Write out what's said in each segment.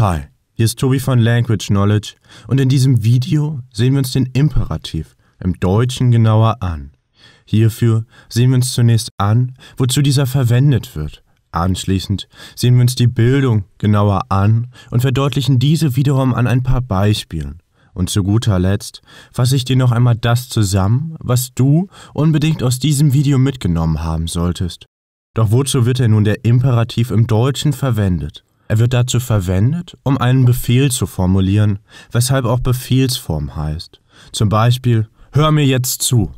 Hi, hier ist Tobi von Language Knowledge und in diesem Video sehen wir uns den Imperativ im Deutschen genauer an. Hierfür sehen wir uns zunächst an, wozu dieser verwendet wird. Anschließend sehen wir uns die Bildung genauer an und verdeutlichen diese wiederum an ein paar Beispielen. Und zu guter Letzt fasse ich dir noch einmal das zusammen, was du unbedingt aus diesem Video mitgenommen haben solltest. Doch wozu wird denn nun der Imperativ im Deutschen verwendet? Er wird dazu verwendet, um einen Befehl zu formulieren, weshalb auch Befehlsform heißt. Zum Beispiel, hör mir jetzt zu.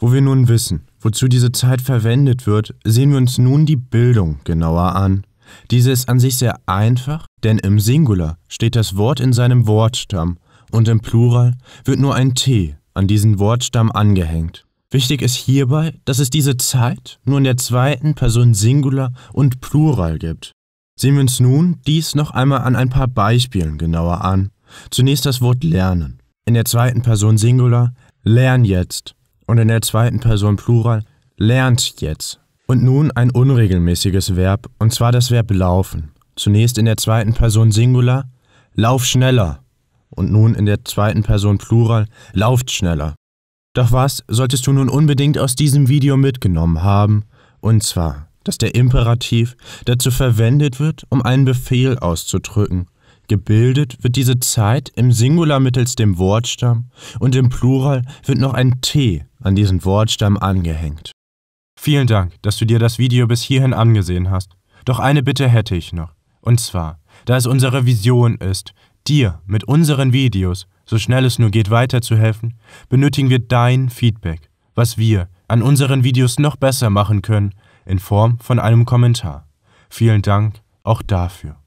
Wo wir nun wissen, wozu diese Zeit verwendet wird, sehen wir uns nun die Bildung genauer an. Diese ist an sich sehr einfach, denn im Singular steht das Wort in seinem Wortstamm und im Plural wird nur ein T an diesen Wortstamm angehängt. Wichtig ist hierbei, dass es diese Zeit nur in der zweiten Person Singular und Plural gibt. Sehen wir uns nun dies noch einmal an ein paar Beispielen genauer an. Zunächst das Wort lernen. In der zweiten Person Singular lern jetzt und in der zweiten Person Plural lernt jetzt. Und nun ein unregelmäßiges Verb, und zwar das Verb laufen. Zunächst in der zweiten Person Singular lauf schneller und nun in der zweiten Person Plural lauft schneller. Doch was solltest du nun unbedingt aus diesem Video mitgenommen haben? Und zwar dass der Imperativ dazu verwendet wird, um einen Befehl auszudrücken. Gebildet wird diese Zeit im Singular mittels dem Wortstamm und im Plural wird noch ein T an diesen Wortstamm angehängt. Vielen Dank, dass du dir das Video bis hierhin angesehen hast. Doch eine Bitte hätte ich noch. Und zwar, da es unsere Vision ist, dir mit unseren Videos so schnell es nur geht weiterzuhelfen, benötigen wir dein Feedback, was wir an unseren Videos noch besser machen können in Form von einem Kommentar. Vielen Dank auch dafür.